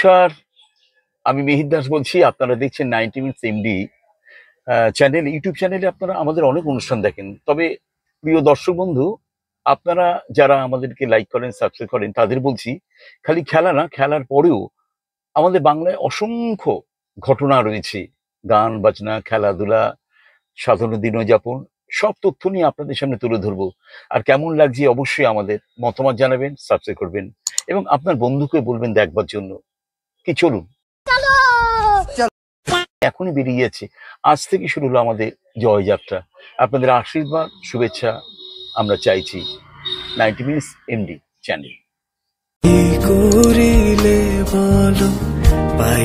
নমস্কার আমি মিহির দাস বলছি আপনারা দেখছেন ninety minutes MD channel YouTube চ্যানেলে আপনারা আমাদের অনেক অনুষ্ঠান দেখেন তবে প্রিয় দর্শক বন্ধু আপনারা যারা আমাদেরকে লাইক করেন সাবস্ক্রাইব করেন তাদের বলছি খালি খেলা না খেলার পরেও আমাদের বাংলায় অসংখ্য ঘটনা রয়েছে গান বাজনা খেলাধুলা সাধারণ দিনযাপন সব তথ্য নিয়ে আপনাদের সামনে তুলে ধরবো আর কেমন লাগছে অবশ্যই আমাদের মতামত জানাবেন সাবস্ক্রাইব করবেন এবং আপনার বন্ধুকে বলবেন দেখবার জন্য কি চলুন এখনই বেরিয়ে যাচ্ছে আজ থেকে শুরু হলো আমাদের জয়যাত্রা আপনাদের আশীর্বাদ শুভেচ্ছা আমরা চাইছি নাইনটি মিনিটস এমডি চ্যানেল করিলে বলো